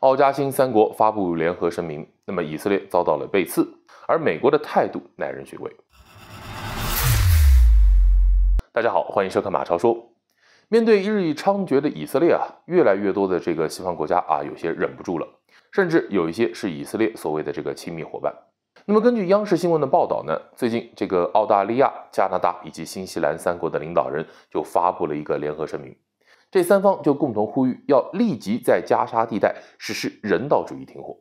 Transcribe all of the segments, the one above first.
奥加新三国发布联合声明，那么以色列遭到了背刺，而美国的态度耐人寻味。大家好，欢迎收看马超说。面对日益猖獗的以色列啊，越来越多的这个西方国家啊，有些忍不住了，甚至有一些是以色列所谓的这个亲密伙伴。那么根据央视新闻的报道呢，最近这个澳大利亚、加拿大以及新西兰三国的领导人就发布了一个联合声明。这三方就共同呼吁要立即在加沙地带实施人道主义停火。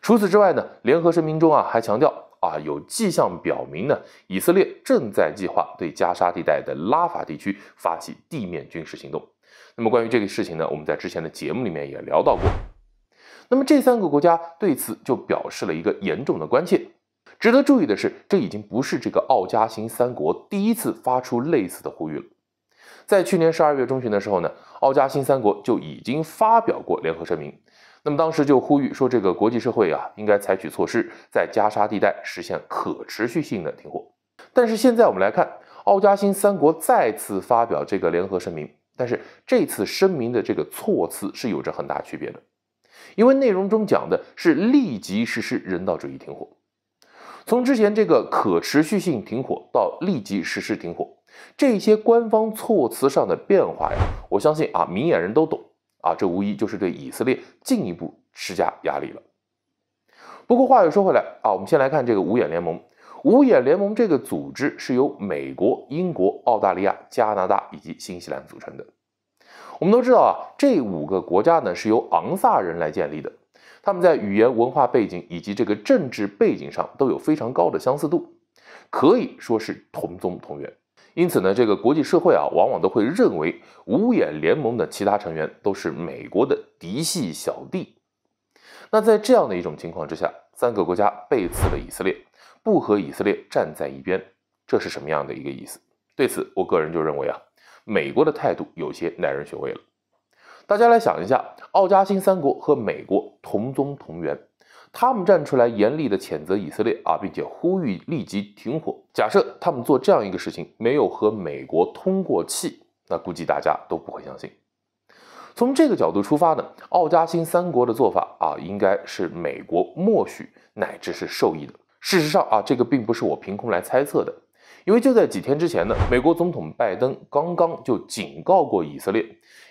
除此之外呢，联合声明中啊还强调啊有迹象表明呢，以色列正在计划对加沙地带的拉法地区发起地面军事行动。那么关于这个事情呢，我们在之前的节目里面也聊到过。那么这三个国家对此就表示了一个严重的关切。值得注意的是，这已经不是这个奥加新三国第一次发出类似的呼吁了。在去年十二月中旬的时候呢，澳加新三国就已经发表过联合声明，那么当时就呼吁说，这个国际社会啊应该采取措施，在加沙地带实现可持续性的停火。但是现在我们来看，澳加新三国再次发表这个联合声明，但是这次声明的这个措辞是有着很大区别的，因为内容中讲的是立即实施人道主义停火，从之前这个可持续性停火到立即实施停火。这些官方措辞上的变化呀，我相信啊，明眼人都懂啊，这无疑就是对以色列进一步施加压力了。不过话又说回来啊，我们先来看这个五眼联盟。五眼联盟这个组织是由美国、英国、澳大利亚、加拿大以及新西兰组成的。我们都知道啊，这五个国家呢是由昂萨人来建立的，他们在语言、文化背景以及这个政治背景上都有非常高的相似度，可以说是同宗同源。因此呢，这个国际社会啊，往往都会认为五眼联盟的其他成员都是美国的嫡系小弟。那在这样的一种情况之下，三个国家背刺了以色列，不和以色列站在一边，这是什么样的一个意思？对此，我个人就认为啊，美国的态度有些耐人寻味了。大家来想一下，奥加新三国和美国同宗同源。他们站出来严厉的谴责以色列啊，并且呼吁立即停火。假设他们做这样一个事情没有和美国通过气，那估计大家都不会相信。从这个角度出发呢，奥加新三国的做法啊，应该是美国默许乃至是受益的。事实上啊，这个并不是我凭空来猜测的。因为就在几天之前呢，美国总统拜登刚刚就警告过以色列，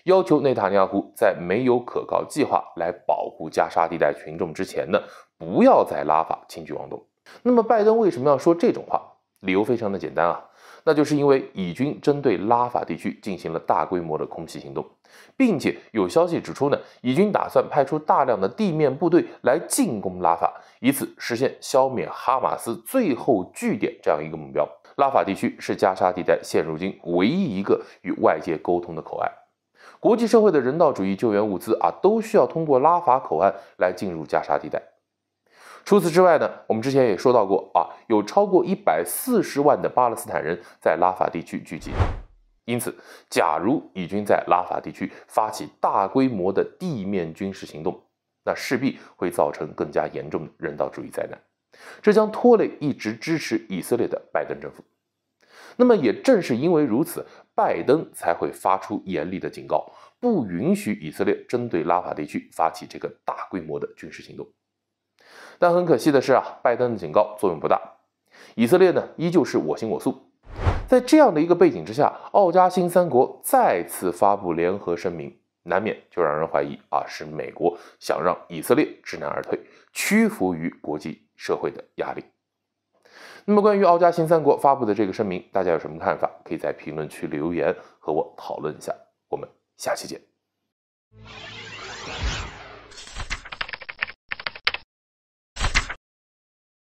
要求内塔尼亚胡在没有可靠计划来保护加沙地带群众之前呢，不要在拉法轻举妄动。那么拜登为什么要说这种话？理由非常的简单啊，那就是因为以军针对拉法地区进行了大规模的空袭行动，并且有消息指出呢，以军打算派出大量的地面部队来进攻拉法，以此实现消灭哈马斯最后据点这样一个目标。拉法地区是加沙地带现如今唯一一个与外界沟通的口岸，国际社会的人道主义救援物资啊，都需要通过拉法口岸来进入加沙地带。除此之外呢，我们之前也说到过啊，有超过一百四十万的巴勒斯坦人在拉法地区聚集，因此，假如以军在拉法地区发起大规模的地面军事行动，那势必会造成更加严重的人道主义灾难。这将拖累一直支持以色列的拜登政府。那么也正是因为如此，拜登才会发出严厉的警告，不允许以色列针对拉法地区发起这个大规模的军事行动。但很可惜的是啊，拜登的警告作用不大，以色列呢依旧是我行我素。在这样的一个背景之下，奥加新三国再次发布联合声明，难免就让人怀疑啊，是美国想让以色列知难而退，屈服于国际。社会的压力。那么，关于澳加新三国发布的这个声明，大家有什么看法？可以在评论区留言和我讨论一下。我们下期见。